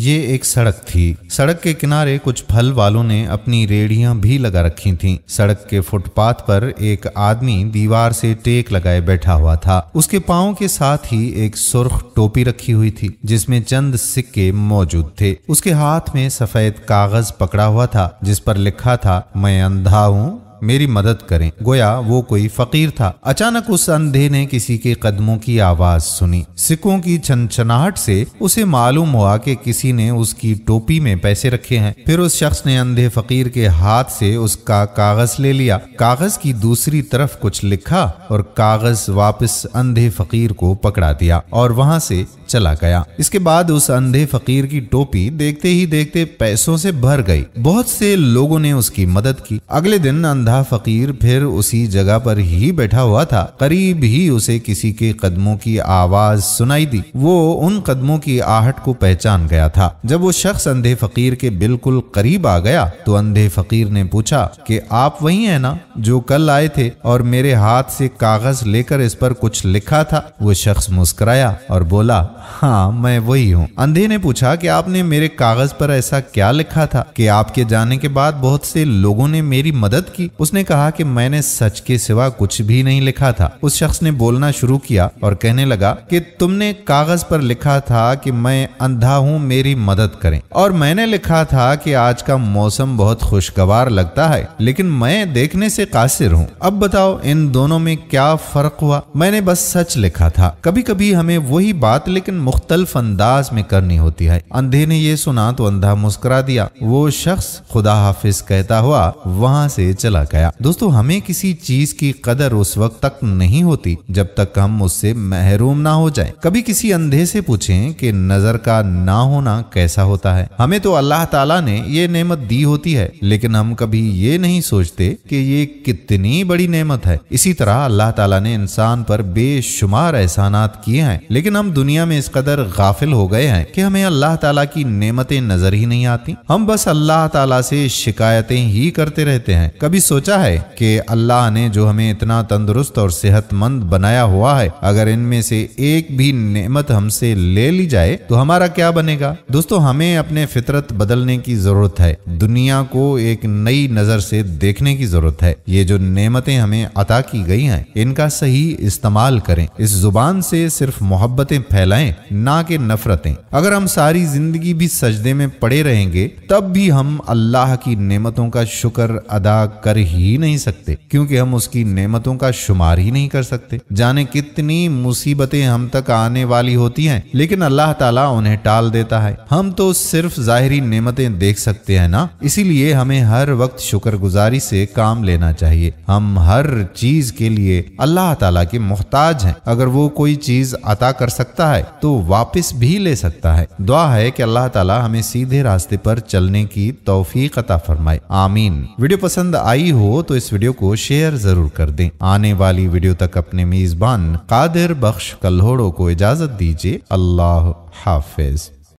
ये एक सड़क थी सड़क के किनारे कुछ फल वालों ने अपनी रेड़ियां भी लगा रखी थीं। सड़क के फुटपाथ पर एक आदमी दीवार से टेक लगाए बैठा हुआ था उसके पाओ के साथ ही एक सुर्ख टोपी रखी हुई थी जिसमें चंद सिक्के मौजूद थे उसके हाथ में सफेद कागज पकड़ा हुआ था जिस पर लिखा था मैं अंधा हूँ मेरी मदद करें गोया वो कोई फकीर था अचानक उस अंधे ने किसी के कदमों की आवाज सुनी सिक्कों की छनछनाहट से उसे मालूम हुआ कि किसी ने उसकी टोपी में पैसे रखे हैं फिर उस शख्स ने अंधे फकीर के हाथ से उसका कागज ले लिया कागज की दूसरी तरफ कुछ लिखा और कागज वापस अंधे फकीर को पकड़ा दिया और वहाँ से चला गया इसके बाद उस अंधे फकीर की टोपी देखते ही देखते पैसों से भर गई बहुत से लोगों ने उसकी मदद की अगले दिन अंधा फकीर फिर उसी जगह पर ही बैठा हुआ था करीब ही उसे किसी के कदमों की आवाज सुनाई दी वो उन कदमों की आहट को पहचान गया था जब वो शख्स अंधे फकीर के बिल्कुल करीब आ गया तो अंधे फकीर ने पूछा कि आप वही है ना जो कल आए थे और मेरे हाथ से कागज लेकर इस पर कुछ लिखा था वो शख्स मुस्कुराया और बोला हाँ मैं वही हूँ अंधे ने पूछा कि आपने मेरे कागज पर ऐसा क्या लिखा था कि आपके जाने के बाद बहुत से लोगों ने मेरी मदद की उसने कहा कि मैंने सच के सिवा कुछ भी नहीं लिखा था उस शख्स ने बोलना शुरू किया और कहने लगा कि तुमने कागज पर लिखा था कि मैं अंधा हूँ मेरी मदद करें और मैंने लिखा था कि आज का मौसम बहुत खुशगवार लगता है लेकिन मैं देखने से कासिर हूँ अब बताओ इन दोनों में क्या फर्क हुआ मैंने बस सच लिखा था कभी कभी हमें वही बात लिख लेकिन मुख्तलफ अंदाज में करनी होती है अंधे ने ये सुना तो अंधा मुस्कुरा दिया वो शख्स खुदा हाफिज कहता हुआ वहाँ से चला गया दोस्तों हमें किसी चीज की कदर उस वक्त तक नहीं होती जब तक हम उससे महरूम ना हो जाए कभी किसी अंधे से पूछे कि नजर का ना होना कैसा होता है हमें तो अल्लाह ताला ने ये नेमत दी होती है लेकिन हम कभी ये नहीं सोचते कि ये कितनी बड़ी नेमत है इसी तरह अल्लाह ताला ने इंसान पर बेशुमार एहसानात किए हैं लेकिन हम दुनिया में इस कदर गाफिल हो गए हैं कि हमें अल्लाह ताला की नेमतें नजर ही नहीं आती हम बस अल्लाह ताला से शिकायतें ही करते रहते हैं कभी सोचा है कि अल्लाह ने जो हमें इतना तंदुरुस्त और सेहतमंद बनाया हुआ है अगर इनमें से एक भी नेमत हमसे ले ली जाए तो हमारा क्या बनेगा दोस्तों हमें अपने फितरत बदलने की जरूरत है दुनिया को एक नई नजर से देखने की जरूरत है ये जो नेमतें हमें अता की गई हैं इनका सही इस्तेमाल करें इस जुबान से सिर्फ मोहब्बतें फैलाएं चिंताएं ना कि नफरतें अगर हम सारी जिंदगी भी सजदे में पड़े रहेंगे तब भी हम अल्लाह की नेमतों का शुक्र अदा कर ही नहीं सकते क्योंकि हम उसकी नेमतों का शुमार ही नहीं कर सकते जाने कितनी मुसीबतें हम तक आने वाली होती हैं लेकिन अल्लाह ताला उन्हें टाल देता है हम तो सिर्फ जाहरी नेमतें देख सकते हैं ना इसीलिए हमें हर वक्त शुक्रगुजारी से काम लेना चाहिए हम हर चीज के लिए अल्लाह ताला के मोहताज हैं अगर वो कोई चीज अता कर सकता है तो वापस भी ले सकता है दुआ है कि अल्लाह ताला हमें सीधे रास्ते पर चलने की तोफीक अता फरमाए आमीन वीडियो पसंद आई हो तो इस वीडियो को शेयर जरूर कर दें आने वाली वीडियो तक अपने मेजबान कादिर बख्श कल्होड़ो को इजाजत दीजिए अल्लाह हाफिज़